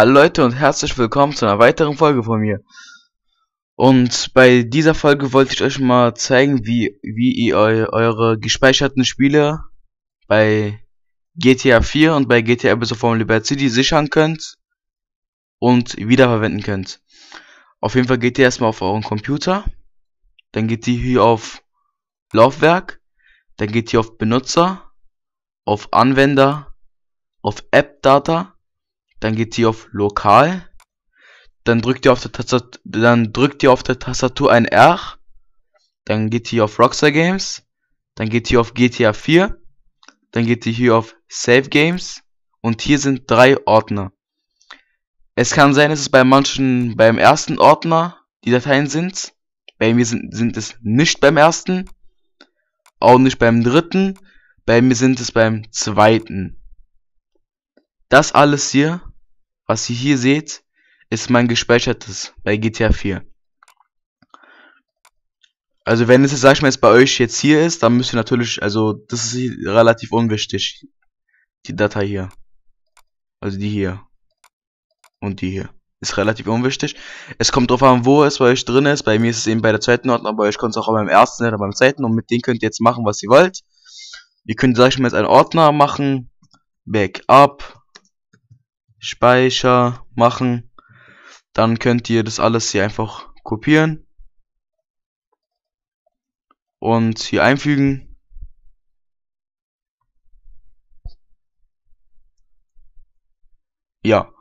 Hallo Leute und herzlich willkommen zu einer weiteren Folge von mir. Und bei dieser Folge wollte ich euch mal zeigen, wie, wie ihr eu eure gespeicherten Spiele bei GTA 4 und bei GTA Abyss of Liberty City sichern könnt und wiederverwenden könnt. Auf jeden Fall geht ihr erstmal auf euren Computer, dann geht ihr hier auf Laufwerk, dann geht ihr auf Benutzer, auf Anwender, auf App Data dann geht ihr auf Lokal. Dann drückt ihr auf der Tastatur, dann drückt ihr auf der Tastatur ein R. Dann geht ihr auf Rockstar Games. Dann geht ihr auf GTA 4. Dann geht ihr hier auf Save Games. Und hier sind drei Ordner. Es kann sein, dass es bei manchen beim ersten Ordner die Dateien sind. Bei mir sind, sind es nicht beim ersten, auch nicht beim dritten, bei mir sind es beim zweiten. Das alles hier was ihr hier seht, ist mein gespeichertes bei GTA 4. Also wenn es, sag ich mal, jetzt bei euch jetzt hier ist, dann müsst ihr natürlich, also das ist relativ unwichtig. Die Datei hier. Also die hier. Und die hier. Ist relativ unwichtig. Es kommt drauf an, wo es bei euch drin ist. Bei mir ist es eben bei der zweiten Ordner, aber euch kommt es auch beim ersten oder beim zweiten. Und mit denen könnt ihr jetzt machen, was ihr wollt. Ihr könnt, sag ich mal, jetzt einen Ordner machen. Backup. Speicher machen. Dann könnt ihr das alles hier einfach kopieren und hier einfügen. Ja,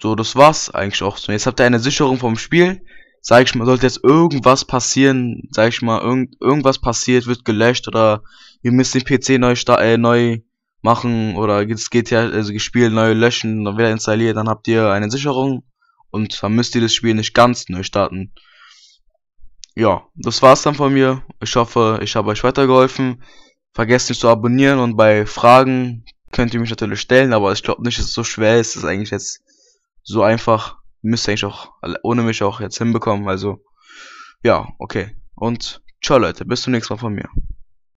so das war's eigentlich auch. So, jetzt habt ihr eine Sicherung vom Spiel. Sag ich mal, sollte jetzt irgendwas passieren, sag ich mal, irgend irgendwas passiert, wird gelöscht oder ihr müsst den PC neu, äh, neu machen oder es GTA, also also Spiel neu löschen, und wieder installiert, dann habt ihr eine Sicherung und dann müsst ihr das Spiel nicht ganz neu starten. Ja, das war's dann von mir. Ich hoffe, ich habe euch weitergeholfen. Vergesst nicht zu abonnieren und bei Fragen könnt ihr mich natürlich stellen, aber ich glaube nicht, dass es so schwer ist. Es ist eigentlich jetzt so einfach. Müsst ihr eigentlich auch ohne mich auch jetzt hinbekommen. Also, ja, okay. Und ciao Leute, bis zum nächsten Mal von mir.